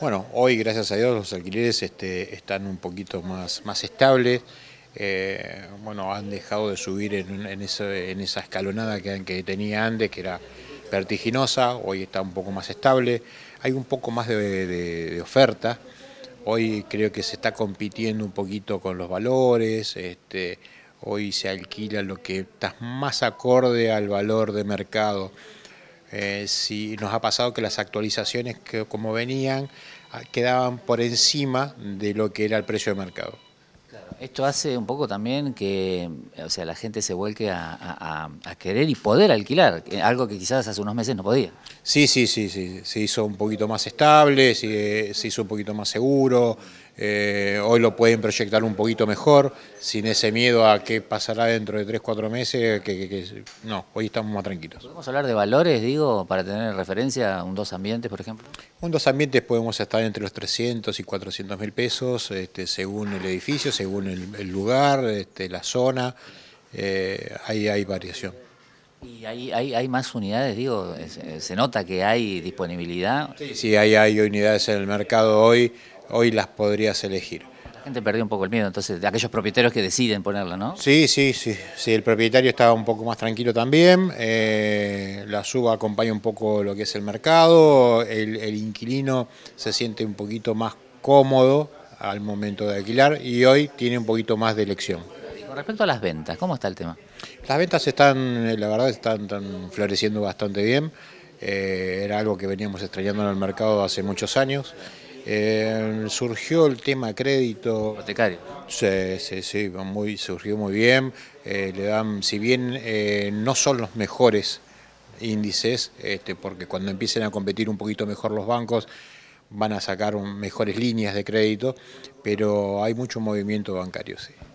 Bueno, hoy gracias a Dios los alquileres este, están un poquito más, estables. Eh, bueno, han dejado de subir en, esa, escalonada que, tenía antes, que era vertiginosa, hoy está un poco más estable. Hay un poco más de, oferta. Hoy creo que se está compitiendo un poquito con los valores. Este, hoy se alquila lo que está más acorde al valor de mercado. Eh, si nos ha pasado que las actualizaciones que como venían ah, quedaban por encima de lo que era el precio de mercado. Esto hace un poco también que o sea, la gente se vuelque a, querer y poder alquilar, algo que quizás hace unos meses no podía. Sí, sí, sí, sí. se hizo un poquito más estable, se hizo un poquito más seguro, eh, hoy lo pueden proyectar un poquito mejor, sin ese miedo a qué pasará dentro de 3, 4 meses. Que, no, hoy estamos más tranquilos. ¿Podemos hablar de valores, digo, para tener en referencia un dos ambientes, por ejemplo? Un dos ambientes podemos estar entre los 300 y 400 mil pesos, este, según el edificio, según el, lugar, este, la zona. Eh, ahí hay variación. ¿Y hay, hay, más unidades? Digo, eh, se, nota que hay disponibilidad. Sí, hay, hay unidades en el mercado hoy hoy las podrías elegir. La gente perdió un poco el miedo, entonces, de aquellos propietarios que deciden ponerla, ¿no? Sí, sí, sí. el propietario está un poco más tranquilo también. Eh, la suba acompaña un poco lo que es el mercado. El, inquilino se siente un poquito más cómodo al momento de alquilar y hoy tiene un poquito más de elección. Con respecto a las ventas, ¿cómo está el tema? Las ventas están, la verdad, están, floreciendo bastante bien. Eh, era algo que veníamos extrañando en el mercado hace muchos años. Eh, surgió el tema crédito. Hipotecario. Sí, sí, sí, muy, surgió muy bien. Eh, le dan, si bien eh, no son los mejores índices, este, porque cuando empiecen a competir un poquito mejor los bancos, van a sacar mejores líneas de crédito, pero hay mucho movimiento bancario, sí.